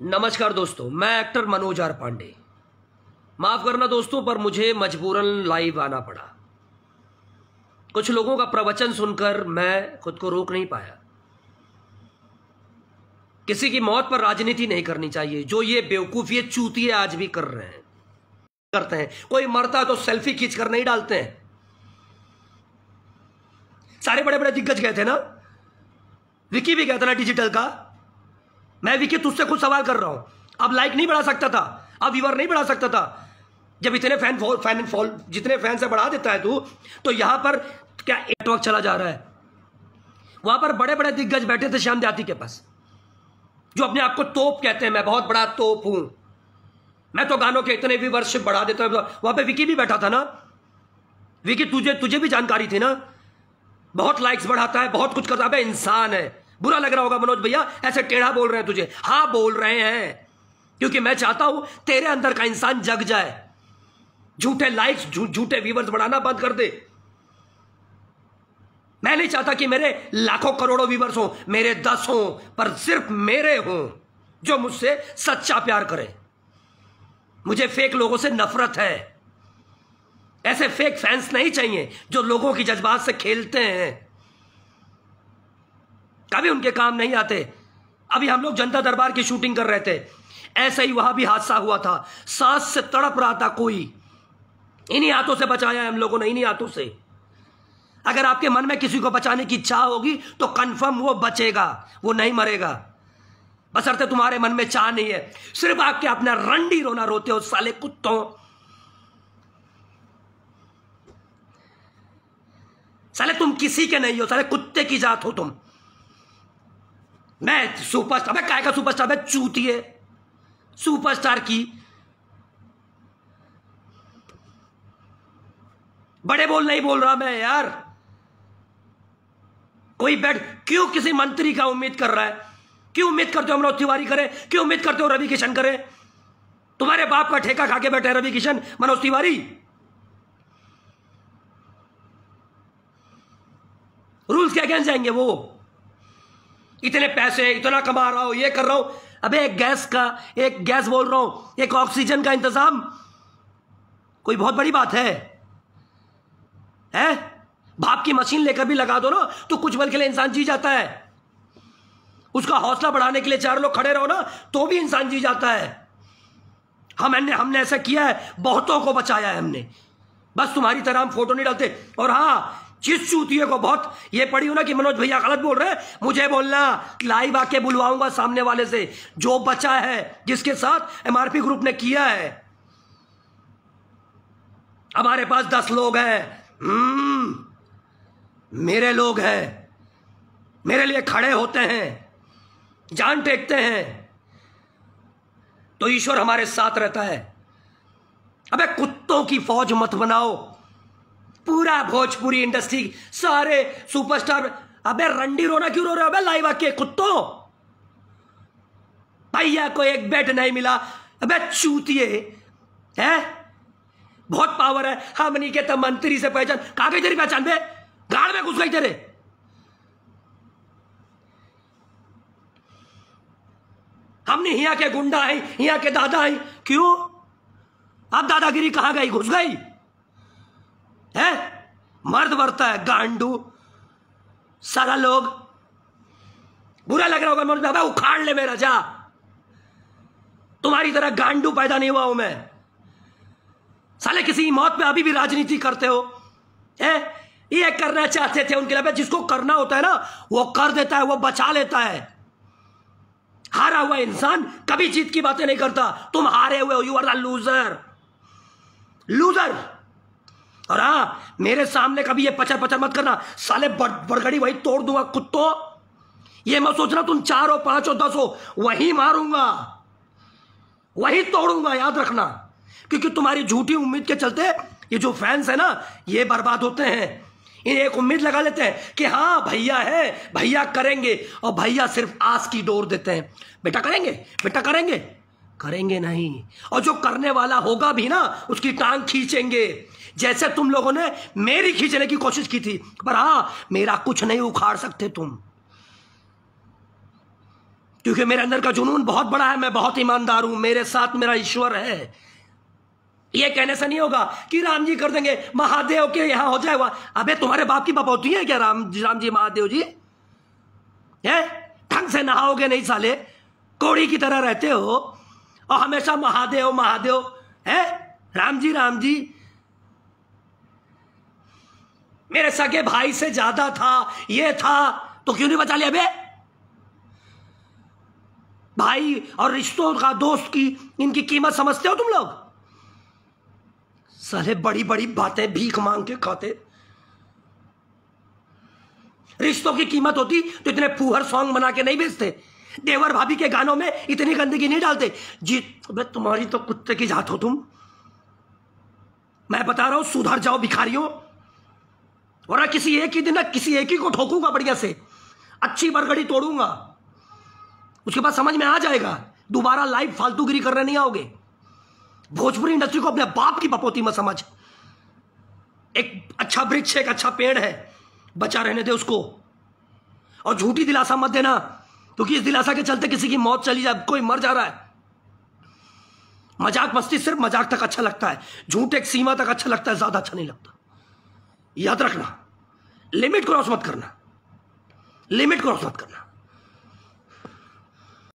नमस्कार दोस्तों मैं एक्टर मनोज आर पांडे माफ़ करना दोस्तों पर मुझे मजबूरन लाइव आना पड़ा कुछ लोगों का प्रवचन सुनकर मैं खुद को रोक नहीं पाया किसी की मौत पर राजनीति नहीं करनी चाहिए जो ये बेवकूफी चूती चूतिए आज भी कर रहे हैं करते हैं कोई मरता है तो सेल्फी खींच कर नहीं डालते हैं सारे बड़े बड़े दिग्गज गए थे ना विकी भी गया था ना डिजिटल का मैं विकी तुझसे खुद सवाल कर रहा हूं अब लाइक नहीं बढ़ा सकता था अब व्यूअर नहीं बढ़ा सकता था जब इतने फैन फॉल फैन फॉल जितने फैन से बढ़ा देता है तू तो यहां पर क्या नेटवर्क चला जा रहा है वहां पर बड़े बड़े दिग्गज बैठे थे श्याम दयाती के पास जो अपने आप को तोप कहते हैं मैं बहुत बड़ा तोप हूं मैं तो गानों के इतने भी वर्ष बढ़ा देता हूं वहां पे विकी भी बैठा था ना विकी तुझे तुझे भी जानकारी थी ना बहुत लाइक्स बढ़ाता है बहुत कुछ करता है इंसान है बुरा लग रहा होगा मनोज भैया ऐसे टेढ़ा बोल रहे हैं तुझे हाँ बोल रहे हैं क्योंकि मैं चाहता हूं तेरे अंदर का इंसान जग जाए झूठे लाइक्स झूठे व्यूवर्स बढ़ाना बंद कर दे मैं नहीं चाहता कि मेरे लाखों करोड़ों व्यूवर्स हो मेरे दस हो पर सिर्फ मेरे हो जो मुझसे सच्चा प्यार करें मुझे फेक लोगों से नफरत है ऐसे फेक फैंस नहीं चाहिए जो लोगों की जज्बात से खेलते हैं कभी उनके काम नहीं आते अभी हम लोग जनता दरबार की शूटिंग कर रहे थे ऐसे ही वहां भी हादसा हुआ था सांस से तड़प रहा था कोई इन्हीं हाथों से बचाया हम लोगों ने इन्हीं हाथों से अगर आपके मन में किसी को बचाने की इच्छा होगी तो कन्फर्म वो बचेगा वो नहीं मरेगा बसरते तुम्हारे मन में चाह नहीं है सिर्फ आपके अपना रंडी रोना रोते हो साले कुत्तों साले तुम किसी के नहीं हो साले कुत्ते की जात हो तुम मैं सुपरस्टार मैं काय का सुपरस्टार मैं चूती है सुपरस्टार की बड़े बोल नहीं बोल रहा मैं यार कोई बैठ क्यों किसी मंत्री का उम्मीद कर रहा है क्यों उम्मीद करते हो मनोज तिवारी करें क्यों उम्मीद करते हो रवि किशन करें तुम्हारे बाप का ठेका खा के बैठे रवि किशन मनोज तिवारी रूल्स के अगेंस्ट जाएंगे वो इतने पैसे इतना कमा रहा हूं ये कर रहा हूं अबे एक गैस का एक गैस बोल रहा हूं एक ऑक्सीजन का इंतजाम कोई बहुत बड़ी बात है हैं भाप की मशीन लेकर भी लगा दो ना तो कुछ बल के लिए इंसान जी जाता है उसका हौसला बढ़ाने के लिए चार लोग खड़े रहो ना तो भी इंसान जी जाता है हम हमने हमने ऐसा किया है बहुतों को बचाया है हमने बस तुम्हारी तरह हम फोटो नहीं डालते और हाँ जिस चूतिये को बहुत ये पड़ी हो ना कि मनोज भैया गलत बोल रहे हैं मुझे बोलना लाइव आके बुलवाऊंगा सामने वाले से जो बचा है जिसके साथ एमआरपी ग्रुप ने किया है हमारे पास दस लोग हैं हम्म, मेरे लोग हैं मेरे लिए खड़े होते हैं जान टेकते हैं तो ईश्वर हमारे साथ रहता है अबे कुत्तों की फौज मत बनाओ पूरा भोजपुरी इंडस्ट्री सारे सुपरस्टार अबे रंडी रोना क्यों रो रहे हो अबे लाइव आके कुत्तो भैया को एक बेट नहीं मिला अबे चूतिए है बहुत पावर है हम नहीं कहते तो मंत्री से पहचान कहा गई तेरी पहचान बे गाड़ में घुस गई तेरे हमने यहाँ के गुंडा आई यहाँ के दादा आई क्यों अब दादागिरी कहां गई घुस गई मर्द बढ़ता है गांडू सारा लोग बुरा लग रहा होगा मर्द बाबा उखाड़ ले मेरा जा तुम्हारी तरह गांडू पैदा नहीं हुआ हूं मैं साले किसी की मौत पे अभी भी राजनीति करते हो ए? ये करना चाहते थे उनके लिए जिसको करना होता है ना वो कर देता है वो बचा लेता है हारा हुआ इंसान कभी जीत की बातें नहीं करता तुम हारे हुए हो you are the loser loser और हाँ मेरे सामने कभी ये पचर पचर मत करना साले बड़गड़ी वही तोड़ दूंगा कुत्तो ये मत सोचना तुम चार हो पांच हो दस हो वही मारूंगा वही तोड़ूंगा याद रखना क्योंकि तुम्हारी झूठी उम्मीद के चलते ये जो फैंस है ना ये बर्बाद होते हैं इन एक उम्मीद लगा लेते हैं कि हाँ भैया है भैया करेंगे और भैया सिर्फ आस की डोर देते हैं बेटा करेंगे बेटा करेंगे करेंगे नहीं और जो करने वाला होगा भी ना उसकी टांग खींचेंगे जैसे तुम लोगों ने मेरी खींचने की कोशिश की थी पर हां मेरा कुछ नहीं उखाड़ सकते तुम क्योंकि मेरे अंदर का जुनून बहुत बड़ा है मैं बहुत ईमानदार हूं मेरे साथ मेरा ईश्वर है यह कहने से नहीं होगा कि राम जी कर देंगे महादेव के यहां हो जाएगा अबे तुम्हारे बाप की बपौती है क्या राम राम जी महादेव जी है ढंग से नहाओगे नहीं साले कोड़ी की तरह रहते हो और हमेशा महादेव महादेव है राम जी राम जी मेरे सगे भाई से ज्यादा था ये था तो क्यों नहीं बचा लिया बे भाई और रिश्तों का दोस्त की इनकी कीमत समझते हो तुम लोग सले बड़ी बड़ी बातें भीख मांग के खाते रिश्तों की कीमत होती तो इतने फूहर सॉन्ग बना के नहीं बेचते देवर भाभी के गानों में इतनी गंदगी नहीं डालते जी अबे तुम्हारी तो कुत्ते की जात हो तुम मैं बता रहा हूं सुधर जाओ भिखारियों वरना किसी एक ही दिन ना किसी एक ही को ठोकूंगा बढ़िया से अच्छी बरगड़ी तोड़ूंगा उसके बाद समझ में आ जाएगा दोबारा लाइव फालतूगिरी करने नहीं आओगे भोजपुरी इंडस्ट्री को अपने बाप की पपोती में समझ एक अच्छा वृक्ष एक अच्छा पेड़ है बचा रहने दे उसको और झूठी दिलासा मत देना क्योंकि इस दिलासा के चलते किसी की मौत चली जाए कोई मर जा रहा है मजाक मस्ती सिर्फ मजाक तक अच्छा लगता है झूठ एक सीमा तक अच्छा लगता है ज्यादा अच्छा नहीं लगता याद रखना लिमिट क्रॉस मत करना लिमिट क्रॉस मत करना